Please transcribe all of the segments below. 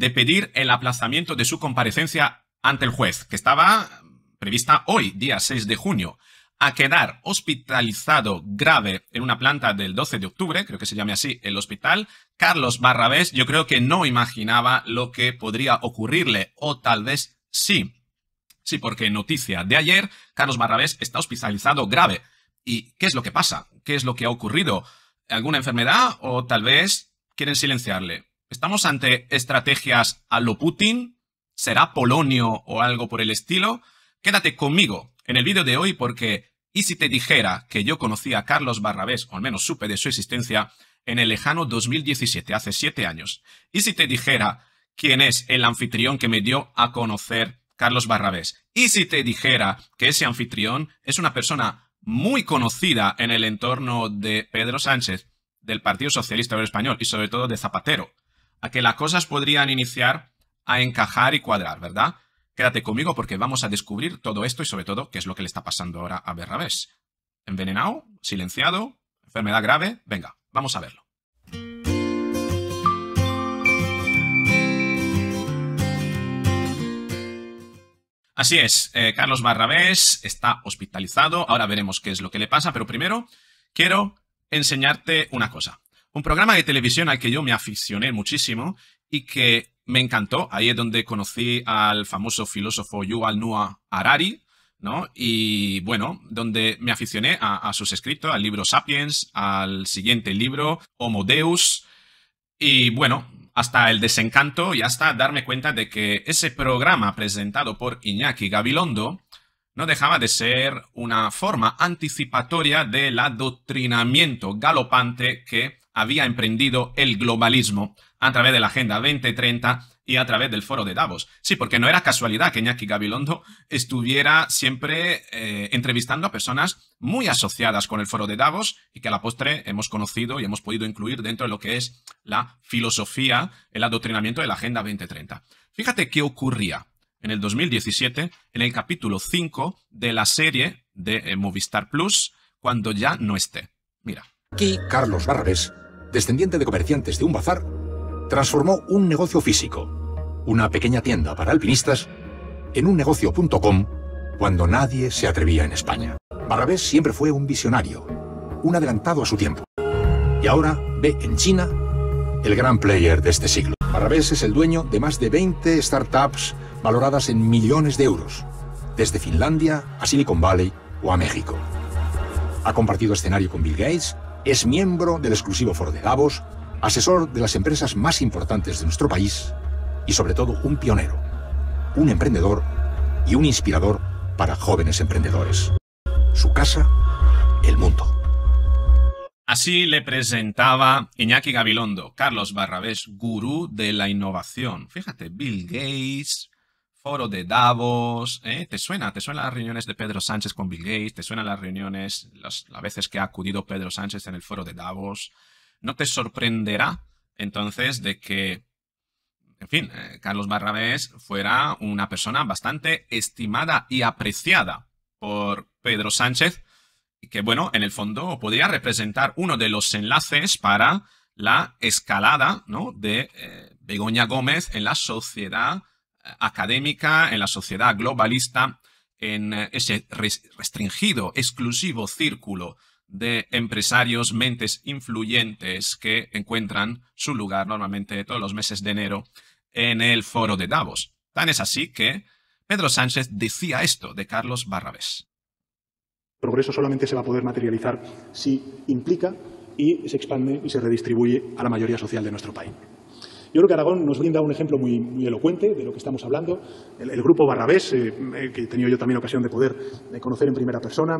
de pedir el aplazamiento de su comparecencia ante el juez, que estaba prevista hoy, día 6 de junio, a quedar hospitalizado grave en una planta del 12 de octubre, creo que se llame así el hospital, Carlos Barrabés yo creo que no imaginaba lo que podría ocurrirle, o tal vez sí. Sí, porque noticia de ayer, Carlos Barrabés está hospitalizado grave. ¿Y qué es lo que pasa? ¿Qué es lo que ha ocurrido? ¿Alguna enfermedad o tal vez quieren silenciarle? ¿Estamos ante estrategias a lo Putin? ¿Será Polonio o algo por el estilo? Quédate conmigo en el vídeo de hoy porque ¿y si te dijera que yo conocí a Carlos Barrabés, o al menos supe de su existencia, en el lejano 2017, hace siete años? ¿Y si te dijera quién es el anfitrión que me dio a conocer Carlos Barrabés? ¿Y si te dijera que ese anfitrión es una persona muy conocida en el entorno de Pedro Sánchez, del Partido Socialista Español y sobre todo de Zapatero? a que las cosas podrían iniciar a encajar y cuadrar, ¿verdad? Quédate conmigo porque vamos a descubrir todo esto y sobre todo qué es lo que le está pasando ahora a Berrabés. ¿Envenenado? ¿Silenciado? ¿Enfermedad grave? Venga, vamos a verlo. Así es, eh, Carlos Barrabés está hospitalizado, ahora veremos qué es lo que le pasa, pero primero quiero enseñarte una cosa. Un programa de televisión al que yo me aficioné muchísimo y que me encantó. Ahí es donde conocí al famoso filósofo Yuval Noah Harari, ¿no? Y bueno, donde me aficioné a, sus escritos, al libro Sapiens, al siguiente libro, Homo Deus, y bueno, hasta el desencanto y hasta darme cuenta de que ese programa presentado por Iñaki Gabilondo no dejaba de ser una forma anticipatoria del adoctrinamiento galopante que había emprendido el globalismo a través de la Agenda 2030 y a través del foro de Davos. Sí, porque no era casualidad que Iñaki Gabilondo estuviera siempre eh, entrevistando a personas muy asociadas con el foro de Davos y que a la postre hemos conocido y hemos podido incluir dentro de lo que es la filosofía, el adoctrinamiento de la Agenda 2030. Fíjate qué ocurría en el 2017 en el capítulo 5 de la serie de eh, Movistar Plus, cuando ya no esté. Mira. Aquí Carlos Barres descendiente de comerciantes de un bazar, transformó un negocio físico, una pequeña tienda para alpinistas, en un negocio.com cuando nadie se atrevía en España. Barrabés siempre fue un visionario, un adelantado a su tiempo. Y ahora ve en China el gran player de este siglo. Barrabés es el dueño de más de 20 startups valoradas en millones de euros, desde Finlandia a Silicon Valley o a México. Ha compartido escenario con Bill Gates, es miembro del exclusivo foro de Davos, asesor de las empresas más importantes de nuestro país y sobre todo un pionero, un emprendedor y un inspirador para jóvenes emprendedores. Su casa, el mundo. Así le presentaba Iñaki Gabilondo, Carlos Barrabés, gurú de la innovación. Fíjate, Bill Gates, foro de Davos, ¿eh? ¿te suena? ¿Te suenan las reuniones de Pedro Sánchez con Bill Gates? ¿Te suenan las reuniones, las, veces que ha acudido Pedro Sánchez en el foro de Davos? ¿No te sorprenderá entonces de que, en fin, eh, Carlos Barrabés fuera una persona bastante estimada y apreciada por Pedro Sánchez? Y que, bueno, en el fondo podría representar uno de los enlaces para la escalada ¿no? de eh, Begoña Gómez en la sociedad académica, en la sociedad globalista, en eh, ese restringido, exclusivo círculo de empresarios, mentes influyentes que encuentran su lugar normalmente todos los meses de enero en el foro de Davos. Tan es así que Pedro Sánchez decía esto de Carlos Barrabés. progreso solamente se va a poder materializar si implica y se expande y se redistribuye a la mayoría social de nuestro país. Yo creo que Aragón nos brinda un ejemplo muy, elocuente de lo que estamos hablando. El, grupo Barrabés, eh, eh, que he tenido yo también ocasión de poder conocer en primera persona,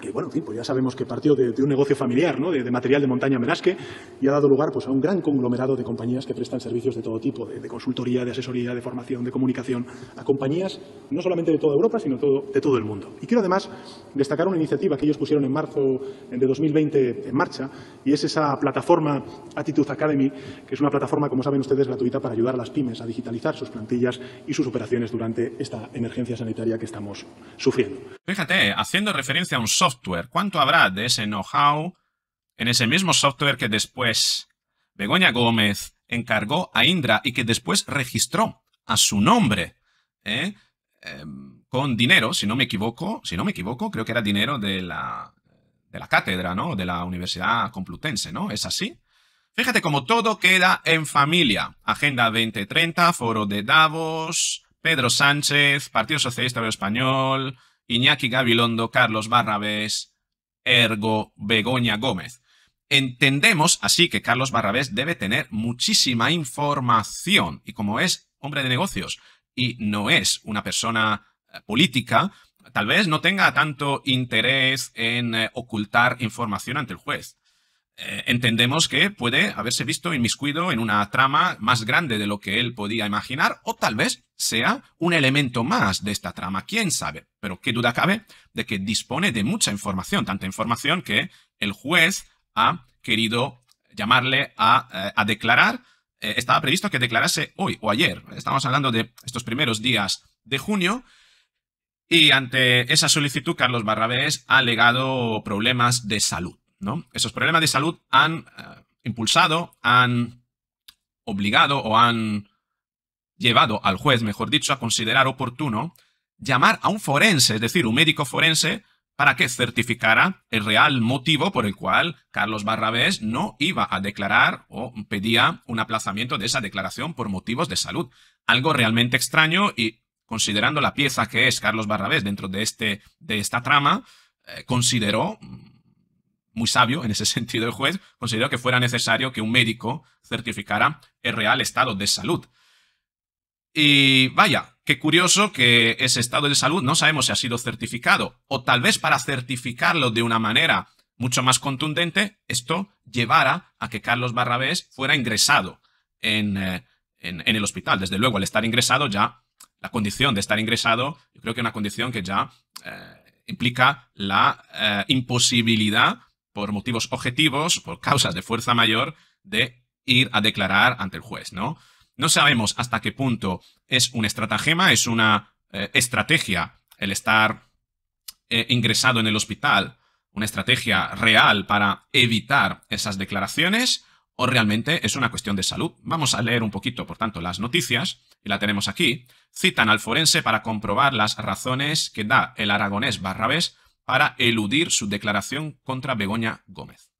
que bueno, pues ya sabemos que partió de, un negocio familiar, ¿no? de, material de montaña Menasque, y ha dado lugar pues, a un gran conglomerado de compañías que prestan servicios de todo tipo, de, consultoría, de asesoría, de formación, de comunicación, a compañías no solamente de toda Europa, sino todo, de todo el mundo. Y quiero además destacar una iniciativa que ellos pusieron en marzo de 2020 en marcha, y es esa plataforma Attitude Academy, que es una plataforma, como saben ustedes, gratuita para ayudar a las pymes a digitalizar sus plantillas y sus operaciones durante esta emergencia sanitaria que estamos sufriendo. Fíjate, haciendo referencia a un software, cuánto habrá de ese know-how en ese mismo software que después Begoña Gómez encargó a Indra y que después registró a su nombre ¿eh? em, con dinero, si no me equivoco, si no me equivoco, creo que era dinero de la, cátedra, ¿no? De la Universidad Complutense, ¿no? ¿Es así? Fíjate cómo todo queda en familia. Agenda 2030, Foro de Davos, Pedro Sánchez, Partido Socialista Español, Iñaki Gabilondo, Carlos Barrabés, Ergo, Begoña Gómez. Entendemos así que Carlos Barrabés debe tener muchísima información y como es hombre de negocios y no es una persona eh, política, tal vez no tenga tanto interés en eh, ocultar información ante el juez. Eh, entendemos que puede haberse visto inmiscuido en una trama más grande de lo que él podía imaginar, o tal vez sea un elemento más de esta trama, quién sabe. Pero qué duda cabe de que dispone de mucha información, tanta información que el juez ha querido llamarle a, eh, declarar. Eh, estaba previsto que declarase hoy o ayer. Estamos hablando de estos primeros días de junio. Y ante esa solicitud, Carlos Barrabés ha alegado problemas de salud. ¿no? Esos problemas de salud han eh, impulsado, han obligado o han llevado al juez, mejor dicho, a considerar oportuno llamar a un forense, es decir, un médico forense, para que certificara el real motivo por el cual Carlos Barrabés no iba a declarar o pedía un aplazamiento de esa declaración por motivos de salud. Algo realmente extraño y considerando la pieza que es Carlos Barrabés dentro de, este, de esta trama, eh, consideró mm, muy sabio en ese sentido el juez, consideró que fuera necesario que un médico certificara el real estado de salud. Y vaya, qué curioso que ese estado de salud no sabemos si ha sido certificado, o tal vez para certificarlo de una manera mucho más contundente, esto llevara a que Carlos Barrabés fuera ingresado en, eh, el hospital. Desde luego, al estar ingresado ya, la condición de estar ingresado, yo creo que es una condición que ya eh, implica la eh, imposibilidad por motivos objetivos, por causas de fuerza mayor, de ir a declarar ante el juez, ¿no? No sabemos hasta qué punto es un estratagema, es una eh, estrategia el estar eh, ingresado en el hospital, una estrategia real para evitar esas declaraciones, o realmente es una cuestión de salud. Vamos a leer un poquito, por tanto, las noticias, y la tenemos aquí. Citan al forense para comprobar las razones que da el aragonés Barrabés para eludir su declaración contra Begoña Gómez.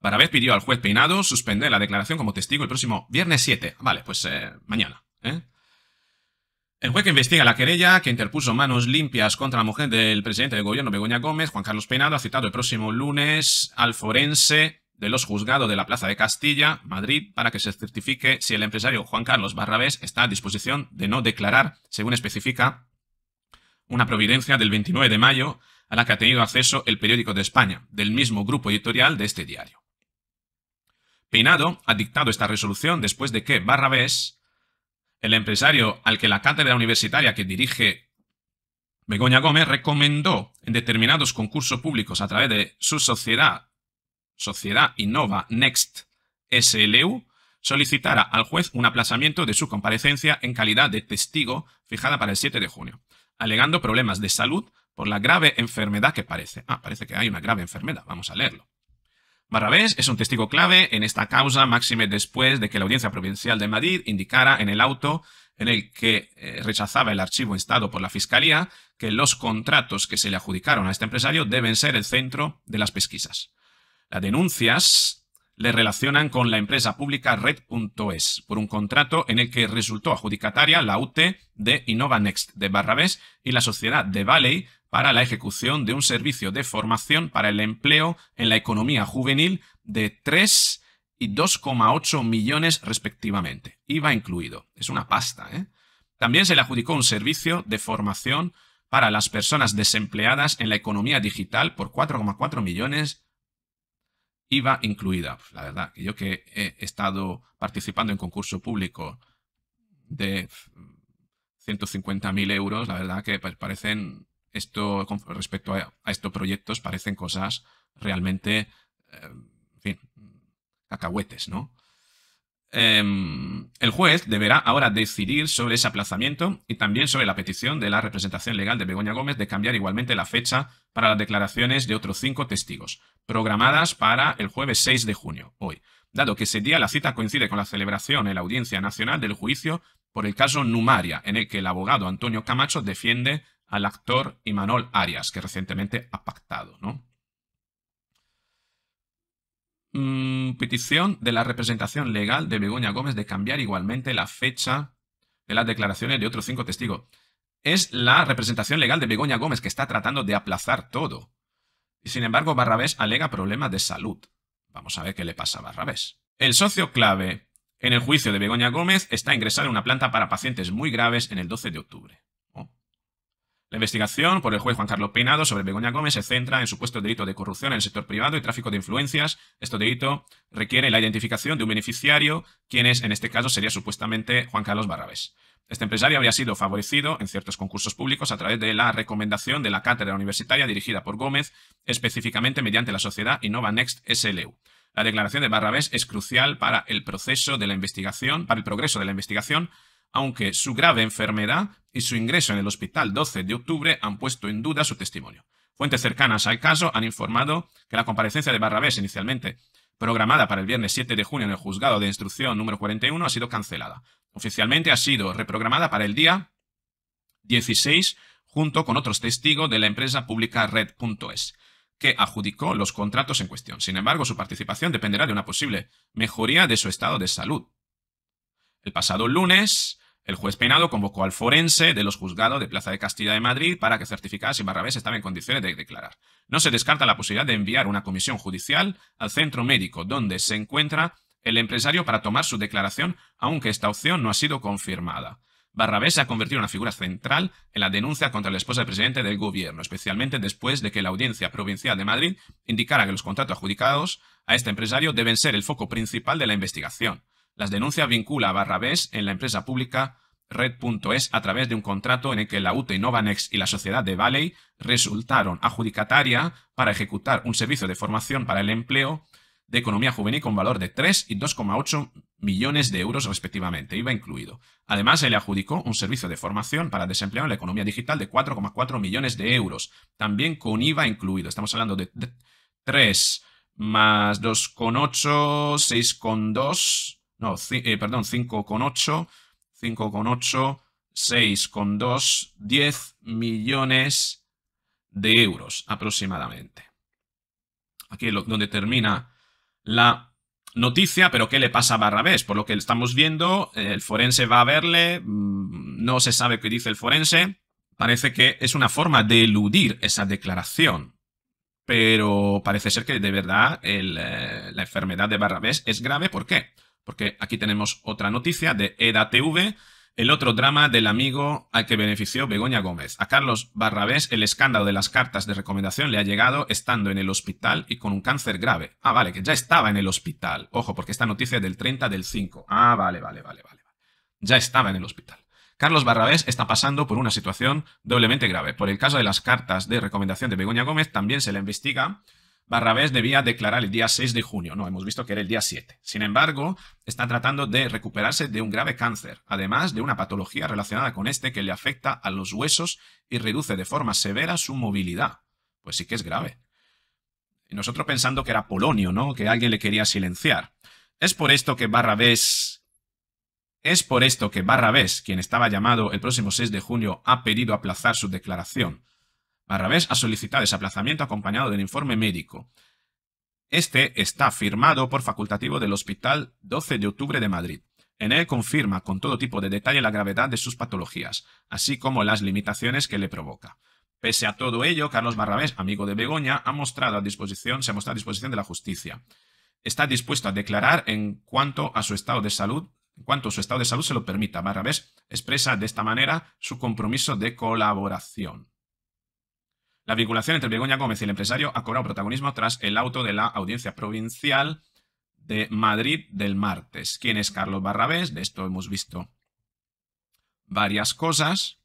Barabés pidió al juez Peinado suspender la declaración como testigo el próximo viernes 7. Vale, pues eh, mañana. ¿eh? El juez que investiga la querella que interpuso manos limpias contra la mujer del presidente del gobierno Begoña Gómez, Juan Carlos Peinado, ha citado el próximo lunes al forense de los juzgados de la Plaza de Castilla, Madrid, para que se certifique si el empresario Juan Carlos Barrabés está a disposición de no declarar, según especifica una providencia del 29 de mayo a la que ha tenido acceso el periódico de España, del mismo grupo editorial de este diario. Peinado ha dictado esta resolución después de que Barrabés, el empresario al que la cátedra universitaria que dirige Begoña Gómez recomendó en determinados concursos públicos a través de su sociedad, Sociedad Innova Next SLU, solicitara al juez un aplazamiento de su comparecencia en calidad de testigo fijada para el 7 de junio alegando problemas de salud por la grave enfermedad que parece. Ah, parece que hay una grave enfermedad, vamos a leerlo. Barrabés es un testigo clave en esta causa, máxime después de que la Audiencia Provincial de Madrid indicara en el auto en el que eh, rechazaba el archivo instado por la Fiscalía que los contratos que se le adjudicaron a este empresario deben ser el centro de las pesquisas. Las denuncias le relacionan con la empresa pública Red.es por un contrato en el que resultó adjudicataria la UT de InnovaNext de Barrabés y la sociedad de Valley para la ejecución de un servicio de formación para el empleo en la economía juvenil de 3 y 2,8 millones respectivamente. IVA incluido. Es una pasta, ¿eh? También se le adjudicó un servicio de formación para las personas desempleadas en la economía digital por 4,4 millones IVA incluida. la verdad, que yo que he estado participando en concurso público de 150.000 euros, la verdad que parecen, esto respecto a, estos proyectos, parecen cosas realmente, eh, en fin, cacahuetes, ¿no? Em, el juez deberá ahora decidir sobre ese aplazamiento y también sobre la petición de la representación legal de Begoña Gómez de cambiar igualmente la fecha para las declaraciones de otros cinco testigos, programadas para el jueves 6 de junio, hoy, dado que ese día la cita coincide con la celebración en la Audiencia Nacional del juicio por el caso Numaria, en el que el abogado Antonio Camacho defiende al actor Imanol Arias, que recientemente ha pactado, ¿no? Mm, petición de la representación legal de Begoña Gómez de cambiar igualmente la fecha de las declaraciones de otros cinco testigos. Es la representación legal de Begoña Gómez que está tratando de aplazar todo. Y sin embargo, Barrabés alega problemas de salud. Vamos a ver qué le pasa a Barrabés. El socio clave en el juicio de Begoña Gómez está ingresado en una planta para pacientes muy graves en el 12 de octubre. La investigación por el juez Juan Carlos Peinado sobre Begoña Gómez se centra en supuesto delito de corrupción en el sector privado y tráfico de influencias. Este delito requiere la identificación de un beneficiario, quien en este caso sería supuestamente Juan Carlos Barrabés. Este empresario habría sido favorecido en ciertos concursos públicos a través de la recomendación de la cátedra universitaria dirigida por Gómez, específicamente mediante la sociedad Innova Next SLU. La declaración de Barrabés es crucial para el proceso de la investigación, para el progreso de la investigación, aunque su grave enfermedad y su ingreso en el hospital 12 de octubre han puesto en duda su testimonio. Fuentes cercanas al caso han informado que la comparecencia de Barrabés, inicialmente programada para el viernes 7 de junio en el juzgado de instrucción número 41, ha sido cancelada. Oficialmente ha sido reprogramada para el día 16 junto con otros testigos de la empresa pública Red.es, que adjudicó los contratos en cuestión. Sin embargo, su participación dependerá de una posible mejoría de su estado de salud. El pasado lunes, el juez penado convocó al forense de los juzgados de Plaza de Castilla de Madrid para que certificara si Barrabés estaba en condiciones de declarar. No se descarta la posibilidad de enviar una comisión judicial al centro médico donde se encuentra el empresario para tomar su declaración, aunque esta opción no ha sido confirmada. Barrabés se ha convertido en una figura central en la denuncia contra la esposa del presidente del gobierno, especialmente después de que la Audiencia Provincial de Madrid indicara que los contratos adjudicados a este empresario deben ser el foco principal de la investigación. Las denuncias vincula a Barrabés en la empresa pública Red.es a través de un contrato en el que la UTE Novanex y la sociedad de Valley resultaron adjudicataria para ejecutar un servicio de formación para el empleo de economía juvenil con valor de 3 y 2,8 millones de euros respectivamente, IVA incluido. Además, se le adjudicó un servicio de formación para desempleo en la economía digital de 4,4 millones de euros, también con IVA incluido. Estamos hablando de 3 más 2,8, 6,2 no, eh, perdón, 5,8, 5,8, 6,2, 10 millones de euros aproximadamente. Aquí es donde termina la noticia, pero ¿qué le pasa a Barrabés? Por lo que estamos viendo, el forense va a verle, mm, no se sabe qué dice el forense, parece que es una forma de eludir esa declaración. Pero parece ser que de verdad eh, la enfermedad de Barrabés es grave. ¿Por qué? porque aquí tenemos otra noticia de EDATV, el otro drama del amigo al que benefició Begoña Gómez. A Carlos Barrabés el escándalo de las cartas de recomendación le ha llegado estando en el hospital y con un cáncer grave. Ah, vale, que ya estaba en el hospital. Ojo, porque esta noticia es del 30 del 5. Ah, vale, vale, vale, vale. Ya estaba en el hospital. Carlos Barrabés está pasando por una situación doblemente grave. Por el caso de las cartas de recomendación de Begoña Gómez también se le investiga Barrabés debía declarar el día 6 de junio, no, hemos visto que era el día 7. Sin embargo, está tratando de recuperarse de un grave cáncer, además de una patología relacionada con este que le afecta a los huesos y reduce de forma severa su movilidad. Pues sí que es grave. Y nosotros pensando que era Polonio, ¿no? Que alguien le quería silenciar. Es por esto que Barrabés es por esto que Barrabés, quien estaba llamado el próximo 6 de junio, ha pedido aplazar su declaración. Barrabés ha solicitado desaplazamiento acompañado del informe médico. Este está firmado por facultativo del Hospital 12 de Octubre de Madrid. En él confirma con todo tipo de detalle la gravedad de sus patologías, así como las limitaciones que le provoca. Pese a todo ello, Carlos Barrabés, amigo de Begoña, ha mostrado a disposición, se ha mostrado a disposición de la justicia. Está dispuesto a declarar en cuanto a su estado de salud en cuanto su estado de salud se lo permita. Barrabés expresa de esta manera su compromiso de colaboración. La vinculación entre Begoña Gómez y el empresario ha cobrado protagonismo tras el auto de la Audiencia Provincial de Madrid del martes. ¿Quién es Carlos Barrabés? De esto hemos visto varias cosas.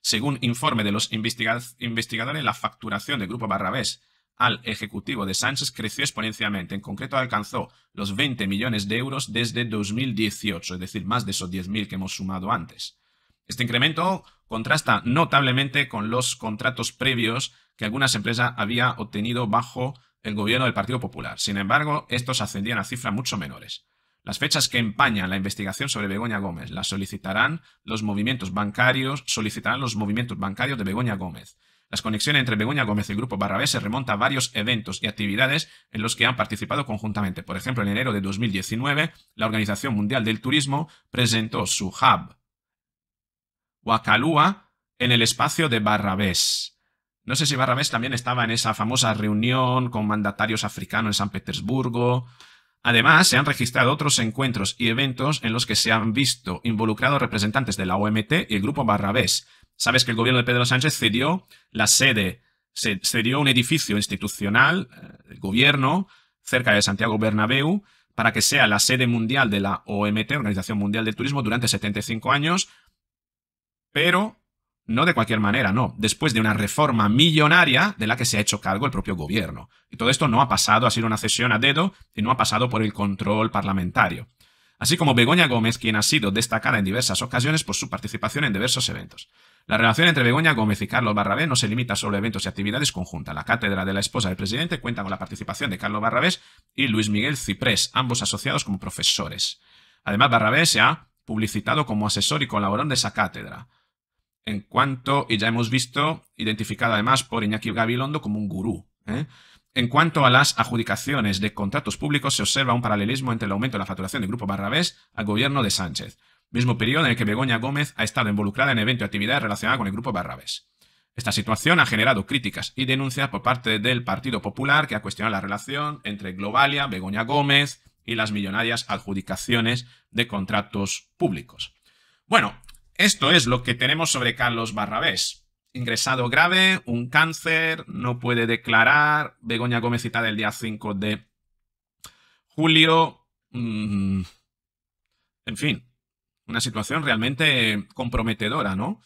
Según informe de los investigadores, la facturación del Grupo Barrabés al ejecutivo de Sánchez creció exponencialmente. En concreto, alcanzó los 20 millones de euros desde 2018, es decir, más de esos 10.000 que hemos sumado antes. Este incremento contrasta notablemente con los contratos previos que algunas empresas había obtenido bajo el gobierno del Partido Popular. Sin embargo, estos ascendían a cifras mucho menores. Las fechas que empañan la investigación sobre Begoña Gómez las solicitarán los movimientos bancarios, solicitarán los movimientos bancarios de Begoña Gómez. Las conexiones entre Begoña Gómez y el Grupo Barrabés se remonta a varios eventos y actividades en los que han participado conjuntamente. Por ejemplo, en enero de 2019, la Organización Mundial del Turismo presentó su hub ...Wakalua, en el espacio de Barrabés. No sé si Barrabés también estaba en esa famosa reunión con mandatarios africanos en San Petersburgo. Además, se han registrado otros encuentros y eventos en los que se han visto involucrados representantes de la OMT y el grupo Barrabés. Sabes que el gobierno de Pedro Sánchez cedió la sede, cedió un edificio institucional, eh, el gobierno, cerca de Santiago Bernabéu, para que sea la sede mundial de la OMT, Organización Mundial del Turismo, durante 75 años, pero no de cualquier manera, no. Después de una reforma millonaria de la que se ha hecho cargo el propio gobierno. Y todo esto no ha pasado, a ser una cesión a dedo y no ha pasado por el control parlamentario. Así como Begoña Gómez, quien ha sido destacada en diversas ocasiones por su participación en diversos eventos. La relación entre Begoña Gómez y Carlos Barrabés no se limita solo a eventos y actividades conjuntas. La cátedra de la esposa del presidente cuenta con la participación de Carlos Barrabés y Luis Miguel Ciprés, ambos asociados como profesores. Además, Barrabés se ha publicitado como asesor y colaborador de esa cátedra en cuanto, y ya hemos visto, identificada además por Iñaki Gabilondo como un gurú. ¿eh? En cuanto a las adjudicaciones de contratos públicos, se observa un paralelismo entre el aumento de la facturación del Grupo Barrabés al gobierno de Sánchez, mismo periodo en el que Begoña Gómez ha estado involucrada en eventos y actividades relacionadas con el Grupo Barrabés. Esta situación ha generado críticas y denuncias por parte del Partido Popular, que ha cuestionado la relación entre Globalia, Begoña Gómez y las millonarias adjudicaciones de contratos públicos. Bueno, esto es lo que tenemos sobre Carlos Barrabés. Ingresado grave, un cáncer, no puede declarar. Begoña Gómez citada el día 5 de julio. Mm. en fin, una situación realmente comprometedora, ¿no?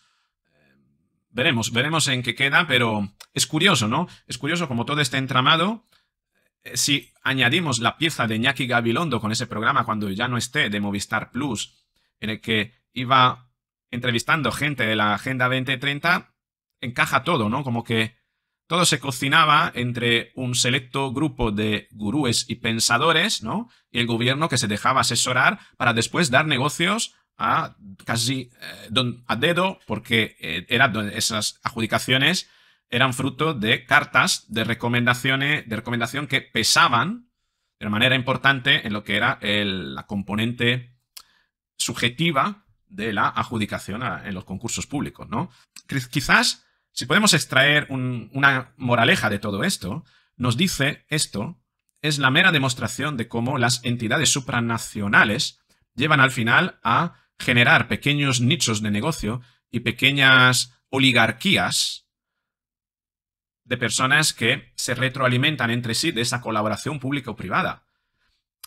Veremos, veremos en qué queda, pero es curioso, ¿no? Es curioso como todo este entramado, eh, si añadimos la pieza de Ñaki Gabilondo con ese programa cuando ya no esté de Movistar Plus, en el que iba entrevistando gente de la Agenda 2030, encaja todo, ¿no? Como que todo se cocinaba entre un selecto grupo de gurúes y pensadores, ¿no? Y el gobierno que se dejaba asesorar para después dar negocios a casi eh, a dedo, porque eh, esas adjudicaciones eran fruto de cartas de recomendaciones, de recomendación que pesaban de manera importante en lo que era la componente subjetiva de la adjudicación en los concursos públicos, ¿no? Quizás, si podemos extraer una moraleja de todo esto, nos dice esto es la mera demostración de cómo las entidades supranacionales llevan al final a generar pequeños nichos de negocio y pequeñas oligarquías de personas que se retroalimentan entre sí de esa colaboración pública o privada.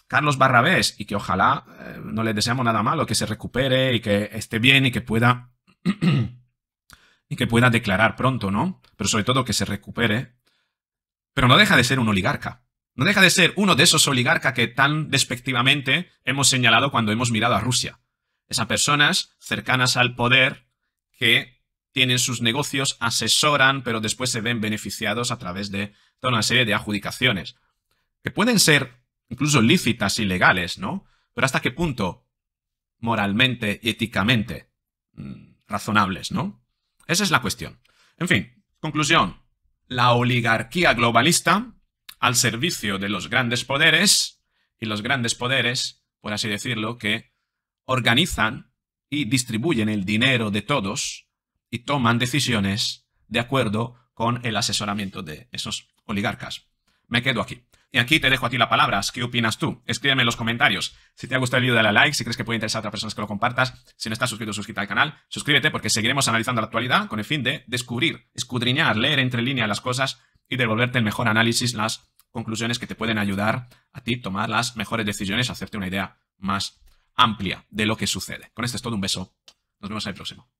Carlos Barrabés y que ojalá eh, no le deseamos nada malo, que se recupere y que esté bien y que pueda y que pueda declarar pronto, ¿no? Pero sobre todo que se recupere. Pero no deja de ser un oligarca. No deja de ser uno de esos oligarcas que tan despectivamente hemos señalado cuando hemos mirado a Rusia. Esas personas cercanas al poder que tienen sus negocios, asesoran, pero después se ven beneficiados a través de toda una serie de adjudicaciones. Que pueden ser incluso lícitas, y legales, ¿no? Pero hasta qué punto moralmente y éticamente mm, razonables, ¿no? Esa es la cuestión. En fin, conclusión. La oligarquía globalista al servicio de los grandes poderes y los grandes poderes, por así decirlo, que organizan y distribuyen el dinero de todos y toman decisiones de acuerdo con el asesoramiento de esos oligarcas. Me quedo aquí. Y aquí te dejo a ti la palabra. ¿Qué opinas tú? Escríbeme en los comentarios. Si te ha gustado el vídeo, dale a like. Si crees que puede interesar a otras personas que lo compartas. Si no estás suscrito, suscríbete al canal. Suscríbete porque seguiremos analizando la actualidad con el fin de descubrir, escudriñar, leer entre líneas las cosas y devolverte el mejor análisis, las conclusiones que te pueden ayudar a ti tomar las mejores decisiones, hacerte una idea más amplia de lo que sucede. Con esto es todo. Un beso. Nos vemos en el próximo.